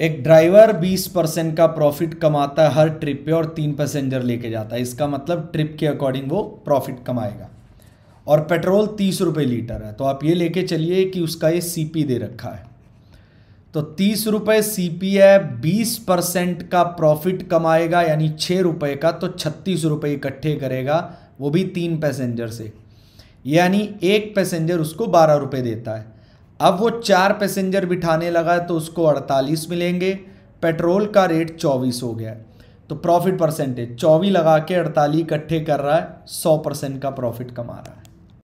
एक driver 20 percent का profit कमाता है हर ट्रिप पे और तीन पैसेंजर लेके जाता है इसका मतलब ट्रिप के अकॉर्डिंग वो प्रॉफिट कमाएगा और पेट्रोल तीस रुपये लीटर है तो आप ये लेके चलिए कि उसका ये सी दे रखा है तो तीस रुपये सी पी है बीस परसेंट का प्रॉफिट कमाएगा यानी छः रुपये का तो छत्तीस रुपये इकट्ठे करेगा वो भी तीन पैसेंजर से यानी एक पैसेंजर उसको बारह रुपये देता है अब वो चार पैसेंजर बिठाने लगा तो उसको 48 मिलेंगे पेट्रोल का रेट 24 हो गया तो प्रॉफिट परसेंटेज चौबीस लगा के अड़तालीस इकट्ठे कर रहा है 100 परसेंट का प्रॉफिट कमा रहा है